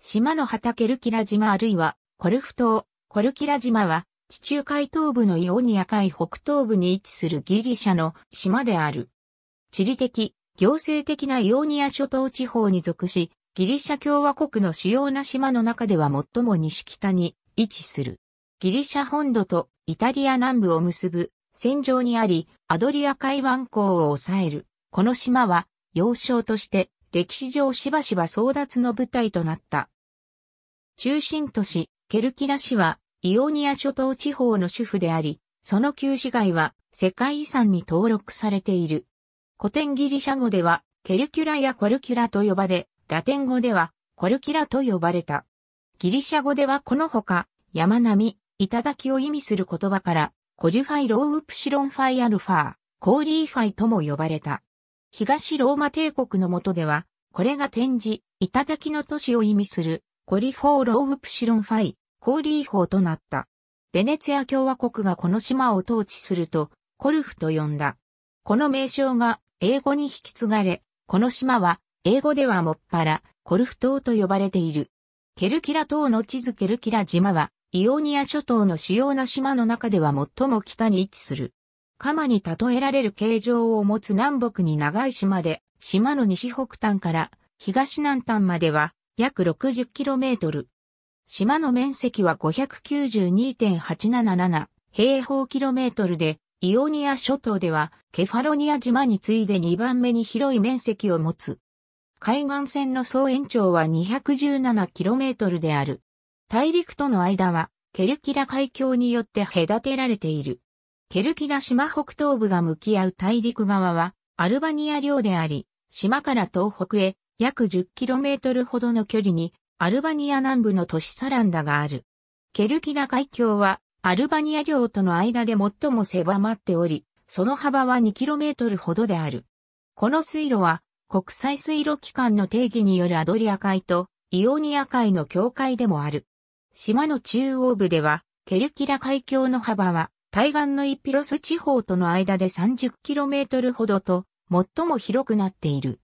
島の畑ルキラ島あるいは、コルフ島、コルキラ島は、地中海東部のイオニア海北東部に位置するギリシャの島である。地理的、行政的なイオニア諸島地方に属し、ギリシャ共和国の主要な島の中では最も西北に位置する。ギリシャ本土とイタリア南部を結ぶ戦場にあり、アドリア海湾港を抑える。この島は、要衝として歴史上しばしば争奪の舞台となった。中心都市、ケルキラ市は、イオニア諸島地方の主婦であり、その旧市街は世界遺産に登録されている。古典ギリシャ語では、ケルキュラやコルキュラと呼ばれ、ラテン語では、コルキラと呼ばれた。ギリシャ語ではこのほか、山並み、頂を意味する言葉から、コリュファイローウプシロンファイアルファー、コーリーファイとも呼ばれた。東ローマ帝国の下では、これが展示、頂の都市を意味する、コリフォーローウプシロンファイ、コーリー法となった。ベネツィア共和国がこの島を統治すると、コルフと呼んだ。この名称が英語に引き継がれ、この島は英語ではもっぱらコルフ島と呼ばれている。ケルキラ島の地図ケルキラ島はイオニア諸島の主要な島の中では最も北に位置する。鎌に例えられる形状を持つ南北に長い島で、島の西北端から東南端までは約 60km。島の面積は592.877平方キロメートルで、イオニア諸島ではケファロニア島に次いで2番目に広い面積を持つ。海岸線の総延長は 217km である。大陸との間はケルキラ海峡によって隔てられている。ケルキナ島北東部が向き合う大陸側は、アルバニア領であり、島から東北へ約 10km ほどの距離に、アルバニア南部の都市サランダがある。ケルキナ海峡は、アルバニア領との間で最も狭まっており、その幅は 2km ほどである。この水路は、国際水路機関の定義によるアドリア海とイオニア海の境界でもある。島の中央部では、ケルキラ海峡の幅は対岸のイピロス地方との間で 30km ほどと、最も広くなっている。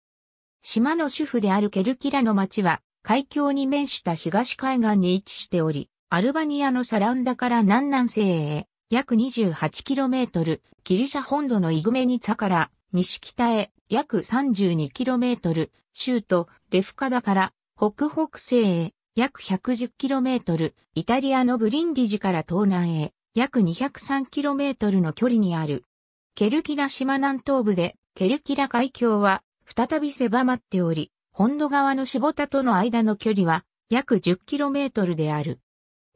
島の主婦であるケルキラの町は、海峡に面した東海岸に位置しており、アルバニアのサランダから南南西へ、約 28km、ギリシャ本土のイグメニツァから、西北へ、約 32km、州都、レフカダから、北北西へ、約 110km、イタリアのブリンディジから東南へ、約 203km の距離にある。ケルキラ島南東部で、ケルキラ海峡は再び狭まっており、本土側のシボタとの間の距離は約 10km である。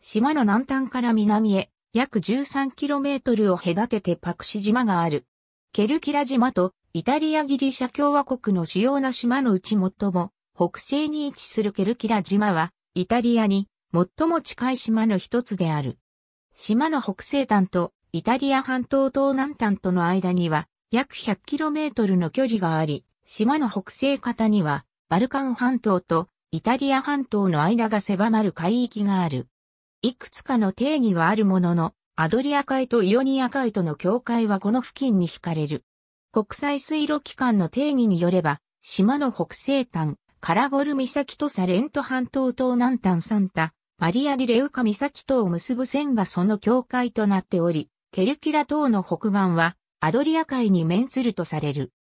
島の南端から南へ約 13km を隔ててパクシ島がある。ケルキラ島とイタリアギリシャ共和国の主要な島のうち最も北西に位置するケルキラ島はイタリアに最も近い島の一つである。島の北西端とイタリア半島東南端との間には約 100km の距離があり、島の北西方にはバルカン半島とイタリア半島の間が狭まる海域がある。いくつかの定義はあるものの、アドリア海とイオニア海との境界はこの付近に惹かれる。国際水路機関の定義によれば、島の北西端、カラゴル岬とサレント半島東南端サンタ、マリアディレウカ岬島を結ぶ線がその境界となっており、ケルキラ島の北岸はアドリア海に面するとされる。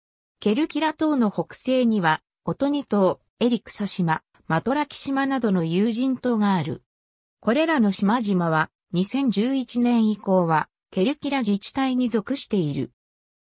ケルキラ島の北西には、オトニ島、エリクソ島、マトラキ島などの友人島がある。これらの島々は、2011年以降は、ケルキラ自治体に属している。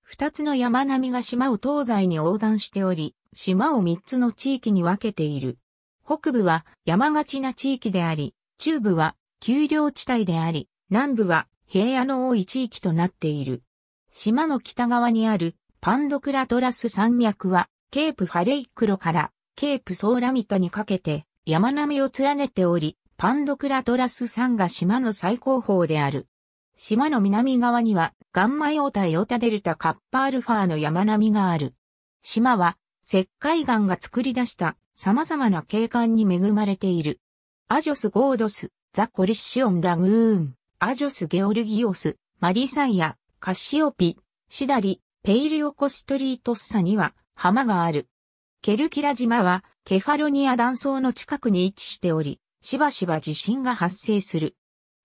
二つの山並みが島を東西に横断しており、島を三つの地域に分けている。北部は山がちな地域であり、中部は丘陵地帯であり、南部は平野の多い地域となっている。島の北側にあるパンドクラトラス山脈は、ケープファレイクロからケープソーラミタにかけて山並みを連ねており、パンドクラトラス山が島の最高峰である。島の南側にはガンマヨータヨタデルタカッパアルファの山並みがある。島は石灰岩が作り出した様々な景観に恵まれている。アジョス・ゴードス、ザ・コリッシオン・ラグーン、アジョス・ゲオルギオス、マリサイア、カシオピ、シダリ、ペイリオコストリートッサには浜がある。ケルキラ島はケファロニア断層の近くに位置しており、しばしば地震が発生する。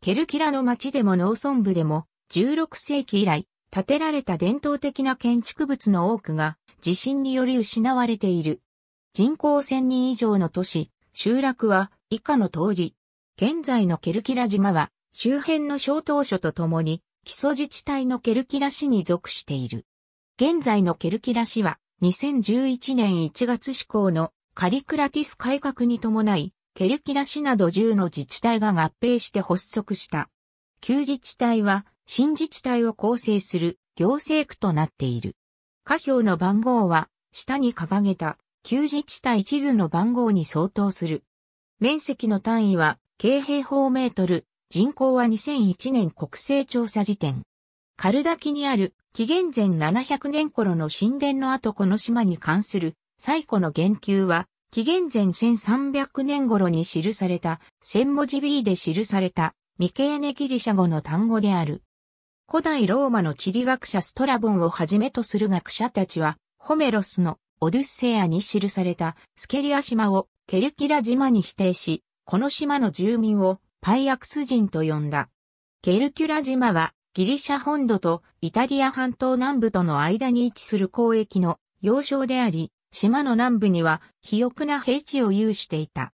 ケルキラの町でも農村部でも16世紀以来建てられた伝統的な建築物の多くが地震により失われている。人口1000人以上の都市、集落は以下の通り、現在のケルキラ島は周辺の小島諸とともに基礎自治体のケルキラ市に属している。現在のケルキラ市は2011年1月施行のカリクラティス改革に伴い、ケルキラ市など10の自治体が合併して発足した。旧自治体は新自治体を構成する行政区となっている。下表の番号は下に掲げた旧自治体地図の番号に相当する。面積の単位は、京平方メートル、人口は2001年国勢調査時点。カルダキにある、紀元前700年頃の神殿の後この島に関する最古の言及は、紀元前1300年頃に記された、千文字 B で記された、ミケーネギリシャ語の単語である。古代ローマの地理学者ストラボンをはじめとする学者たちは、ホメロスのオデュッセアに記されたスケリア島をケルキラ島に否定し、この島の住民をパイアクス人と呼んだ。ケルキュラ島はギリシャ本土とイタリア半島南部との間に位置する交易の要衝であり、島の南部には肥沃な平地を有していた。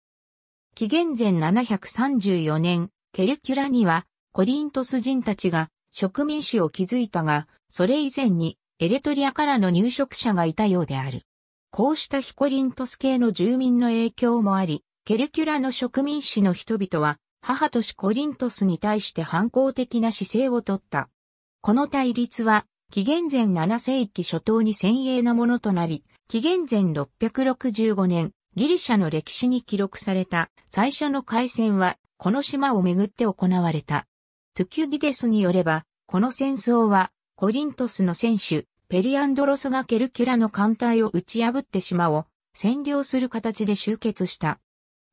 紀元前734年、ケルキュラにはコリントス人たちが植民地を築いたが、それ以前にエレトリアからの入植者がいたようである。こうしたヒコリントス系の住民の影響もあり、ケルキュラの植民地の人々は、母都市コリントスに対して反抗的な姿勢をとった。この対立は、紀元前7世紀初頭に先鋭なものとなり、紀元前665年、ギリシャの歴史に記録された最初の海戦は、この島をめぐって行われた。トゥキュディデスによれば、この戦争は、コリントスの選手、ペリアンドロスがケルキュラの艦隊を打ち破って島を占領する形で集結した。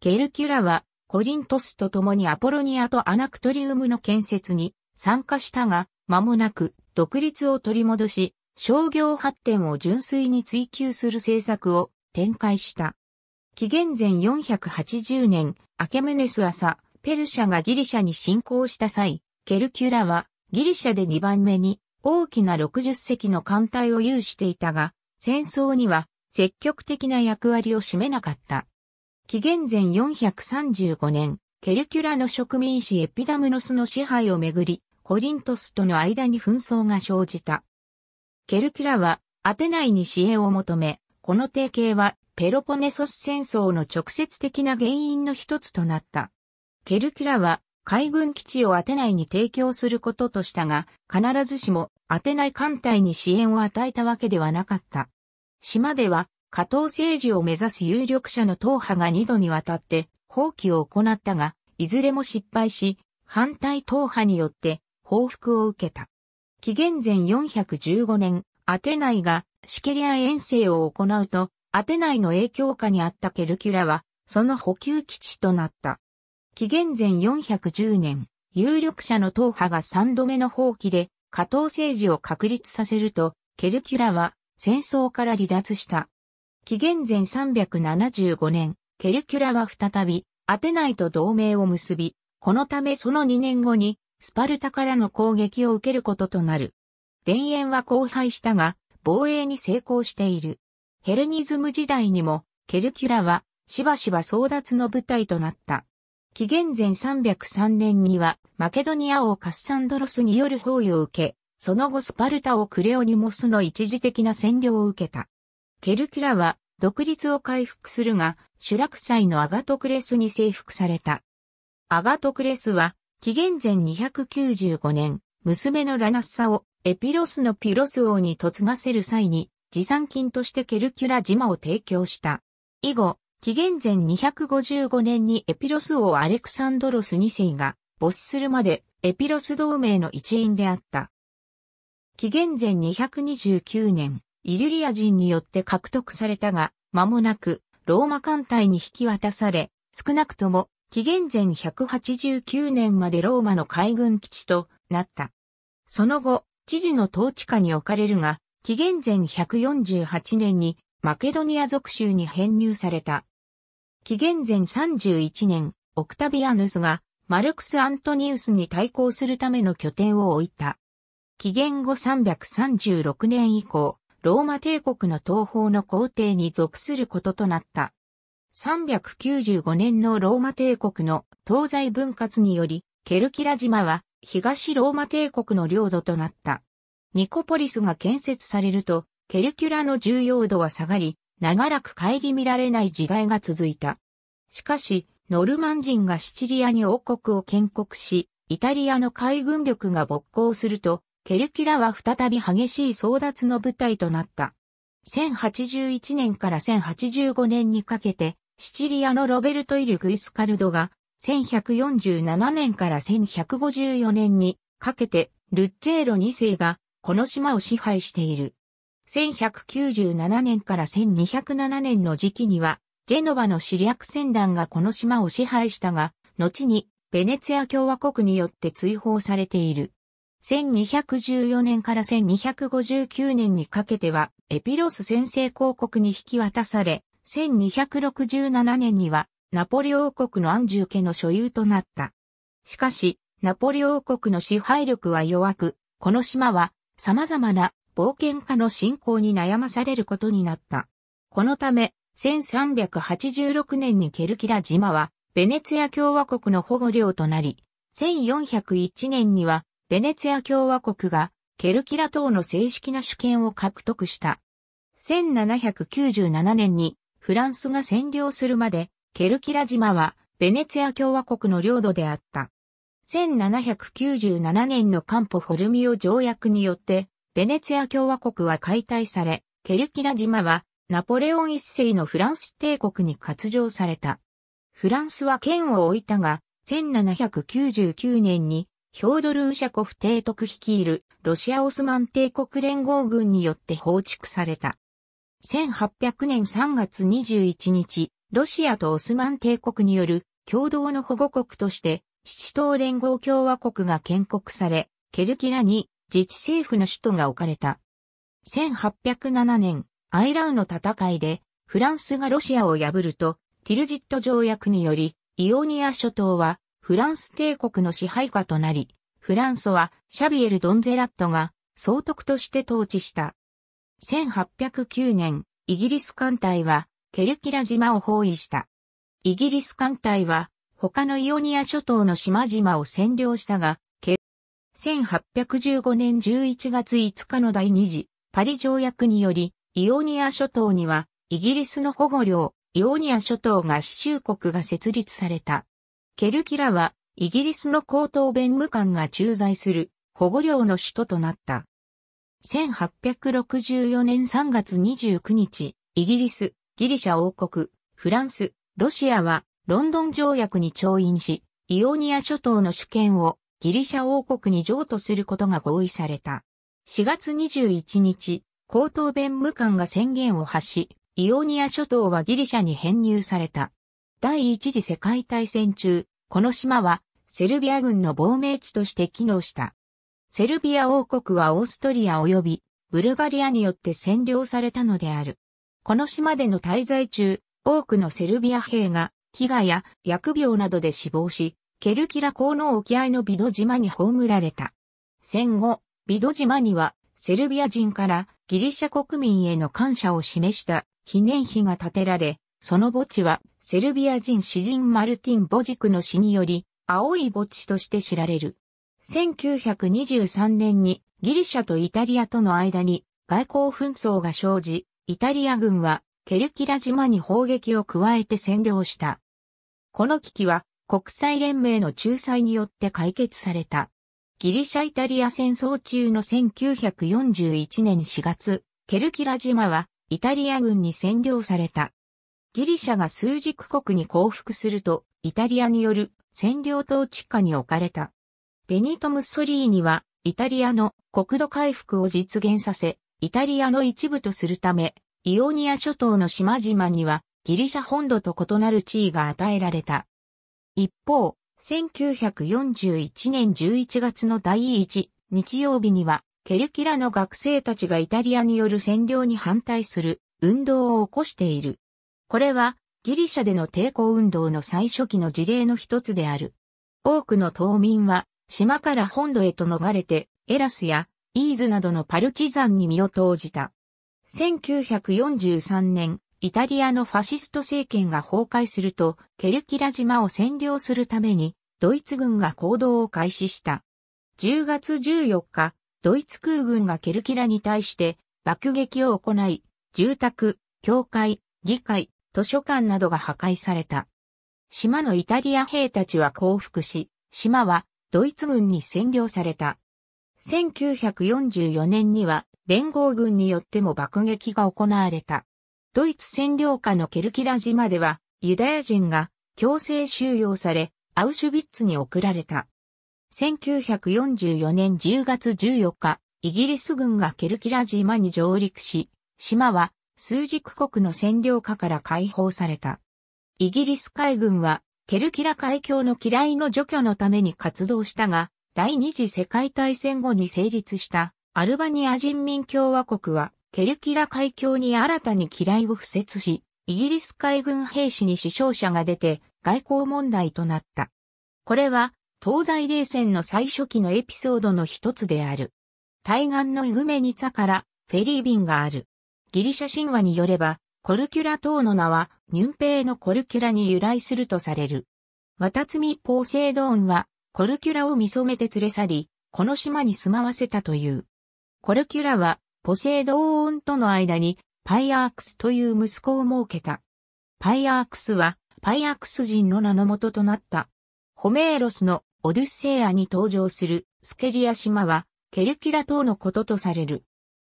ケルキュラはコリントスと共にアポロニアとアナクトリウムの建設に参加したが、間もなく独立を取り戻し、商業発展を純粋に追求する政策を展開した。紀元前480年、アケメネス朝、ペルシャがギリシャに侵攻した際、ケルキュラはギリシャで2番目に大きな60隻の艦隊を有していたが、戦争には積極的な役割を占めなかった。紀元前435年、ケルキュラの植民地エピダムノスの支配をめぐり、コリントスとの間に紛争が生じた。ケルキュラはアテナイに支援を求め、この提携はペロポネソス戦争の直接的な原因の一つとなった。ケルキュラは海軍基地をアテナイに提供することとしたが、必ずしもアテナイ艦隊に支援を与えたわけではなかった。島では、加藤政治を目指す有力者の党派が二度にわたって放棄を行ったが、いずれも失敗し、反対党派によって報復を受けた。紀元前415年、アテナイがシケリア遠征を行うと、アテナイの影響下にあったケルキュラは、その補給基地となった。紀元前410年、有力者の党派が3度目の放棄で、加藤政治を確立させると、ケルキュラは戦争から離脱した。紀元前375年、ケルキュラは再び、アテナイと同盟を結び、このためその2年後に、スパルタからの攻撃を受けることとなる。田園は荒廃したが、防衛に成功している。ヘルニズム時代にも、ケルキュラは、しばしば争奪の舞台となった。紀元前303年には、マケドニア王カッサンドロスによる包囲を受け、その後スパルタをクレオニモスの一時的な占領を受けた。ケルキュラは独立を回復するが、シュラクサイのアガトクレスに征服された。アガトクレスは、紀元前295年、娘のラナッサをエピロスのピロス王に嫁がせる際に、持参金としてケルキュラ島を提供した。以後、紀元前255年にエピロス王アレクサンドロス2世が没するまでエピロス同盟の一員であった。紀元前229年、イリュリア人によって獲得されたが、間もなくローマ艦隊に引き渡され、少なくとも紀元前189年までローマの海軍基地となった。その後、知事の統治下に置かれるが、紀元前148年にマケドニア属州に編入された。紀元前31年、オクタビアヌスがマルクス・アントニウスに対抗するための拠点を置いた。紀元後336年以降、ローマ帝国の東方の皇帝に属することとなった。395年のローマ帝国の東西分割により、ケルキラ島は東ローマ帝国の領土となった。ニコポリスが建設されると、ケルキュラの重要度は下がり、長らく帰り見られない時代が続いた。しかし、ノルマン人がシチリアに王国を建国し、イタリアの海軍力が勃興すると、ケルキラは再び激しい争奪の舞台となった。1081年から1085年にかけて、シチリアのロベルト・イル・グイスカルドが、1147年から1154年にかけて、ルッチェーロ2世が、この島を支配している。1197年から1207年の時期には、ジェノバの知略船団がこの島を支配したが、後に、ベネツィア共和国によって追放されている。1214年から1259年にかけては、エピロス先制公国に引き渡され、1267年には、ナポリ王国のアンジュ家の所有となった。しかし、ナポリ王国の支配力は弱く、この島は様々な冒険家の信仰に悩まされることになった。このため、1386年にケルキラ島は、ベネツィア共和国の保護領となり、1401年には、ベネツィア共和国が、ケルキラ島の正式な主権を獲得した。1797年に、フランスが占領するまで、ケルキラ島は、ベネツィア共和国の領土であった。1797年のカンポフォルミオ条約によって、ベネツィア共和国は解体され、ケルキラ島はナポレオン一世のフランス帝国に割譲された。フランスは剣を置いたが、1799年にヒョードル・ウシャコフ提督率いるロシア・オスマン帝国連合軍によって放逐された。1800年3月21日、ロシアとオスマン帝国による共同の保護国として、七島連合共和国が建国され、ケルキラに自治政府の首都が置かれた。1807年、アイラウの戦いで、フランスがロシアを破ると、ティルジット条約により、イオニア諸島は、フランス帝国の支配下となり、フランスは、シャビエル・ドンゼラットが、総督として統治した。1809年、イギリス艦隊は、ケルキラ島を包囲した。イギリス艦隊は、他のイオニア諸島の島々を占領したが、1815年11月5日の第二次パリ条約により、イオニア諸島にはイギリスの保護領、イオニア諸島が合衆国が設立された。ケルキラはイギリスの高等弁務官が駐在する保護領の首都となった。1864年3月29日、イギリス、ギリシャ王国、フランス、ロシアはロンドン条約に調印し、イオニア諸島の主権をギリシャ王国に譲渡することが合意された。4月21日、高等弁務官が宣言を発し、イオニア諸島はギリシャに編入された。第一次世界大戦中、この島はセルビア軍の亡命地として機能した。セルビア王国はオーストリア及びブルガリアによって占領されたのである。この島での滞在中、多くのセルビア兵が飢餓や薬病などで死亡し、ケルキラ港の沖合のビド島に葬られた。戦後、ビド島にはセルビア人からギリシャ国民への感謝を示した記念碑が建てられ、その墓地はセルビア人詩人マルティン・ボジクの詩により青い墓地として知られる。1923年にギリシャとイタリアとの間に外交紛争が生じ、イタリア軍はケルキラ島に砲撃を加えて占領した。この危機は国際連盟の仲裁によって解決された。ギリシャ・イタリア戦争中の1941年4月、ケルキラ島はイタリア軍に占領された。ギリシャが数軸国に降伏すると、イタリアによる占領統治下に置かれた。ベニト・ムッソリーニは、イタリアの国土回復を実現させ、イタリアの一部とするため、イオニア諸島の島々には、ギリシャ本土と異なる地位が与えられた。一方、1941年11月の第1日曜日には、ケルキラの学生たちがイタリアによる占領に反対する運動を起こしている。これは、ギリシャでの抵抗運動の最初期の事例の一つである。多くの島民は、島から本土へと逃れて、エラスやイーズなどのパルチザンに身を投じた。1943年、イタリアのファシスト政権が崩壊すると、ケルキラ島を占領するために、ドイツ軍が行動を開始した。10月14日、ドイツ空軍がケルキラに対して爆撃を行い、住宅、教会、議会、図書館などが破壊された。島のイタリア兵たちは降伏し、島はドイツ軍に占領された。1944年には連合軍によっても爆撃が行われた。ドイツ占領下のケルキラ島では、ユダヤ人が強制収容され、アウシュビッツに送られた。1944年10月14日、イギリス軍がケルキラ島に上陸し、島は数軸国の占領下から解放された。イギリス海軍は、ケルキラ海峡の機雷の除去のために活動したが、第二次世界大戦後に成立したアルバニア人民共和国はケルキラ海峡に新たに機雷を敷設し、イギリス海軍兵士に死傷者が出て外交問題となった。これは東西冷戦の最初期のエピソードの一つである。対岸のイグメニツァからフェリー便がある。ギリシャ神話によれば、コルキュラ島の名は、ニュンペイのコルキュラに由来するとされる。ワタツミポーセイドーンは、コルキュラを見初めて連れ去り、この島に住まわせたという。コルキュラは、ポセイドーンとの間にパイアークスという息子を設けた。パイアークスはパイアークス人の名の元となった。ホメーロスのオデュッセイアに登場するスケリア島はケルキラ島のこととされる。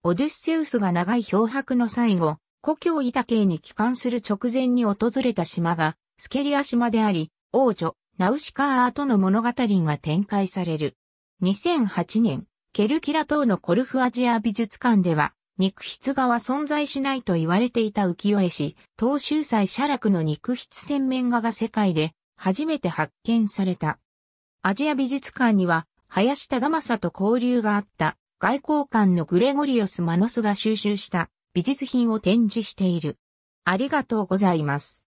オデュッセウスが長い漂白の最後、故郷イタケイに帰還する直前に訪れた島がスケリア島であり、王女ナウシカーとの物語が展開される。2008年、ケルキラ島のコルフアジア美術館では、肉筆画は存在しないと言われていた浮世絵師、東州祭写楽の肉筆洗面画が世界で初めて発見された。アジア美術館には、林忠正と交流があった外交官のグレゴリオス・マノスが収集した美術品を展示している。ありがとうございます。